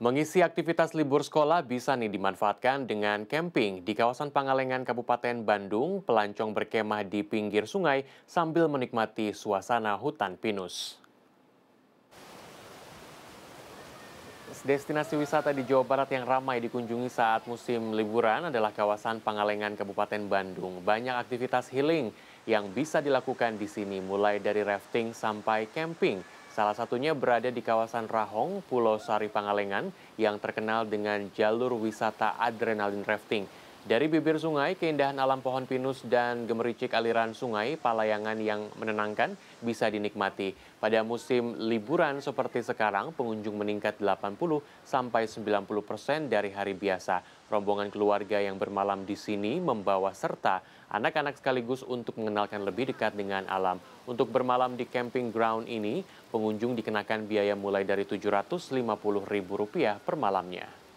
Mengisi aktivitas libur sekolah bisa nih dimanfaatkan dengan camping di kawasan Pangalengan Kabupaten Bandung, pelancong berkemah di pinggir sungai sambil menikmati suasana hutan pinus. Destinasi wisata di Jawa Barat yang ramai dikunjungi saat musim liburan adalah kawasan Pangalengan Kabupaten Bandung. Banyak aktivitas healing yang bisa dilakukan di sini mulai dari rafting sampai camping Salah satunya berada di kawasan Rahong, Pulau Sari Pangalengan yang terkenal dengan jalur wisata adrenalin rafting. Dari bibir sungai, keindahan alam pohon pinus dan gemericik aliran sungai Palayangan yang menenangkan bisa dinikmati. Pada musim liburan seperti sekarang, pengunjung meningkat 80 sampai 90 persen dari hari biasa. Rombongan keluarga yang bermalam di sini membawa serta anak-anak sekaligus untuk mengenalkan lebih dekat dengan alam. Untuk bermalam di camping ground ini, pengunjung dikenakan biaya mulai dari Rp750.000 per malamnya.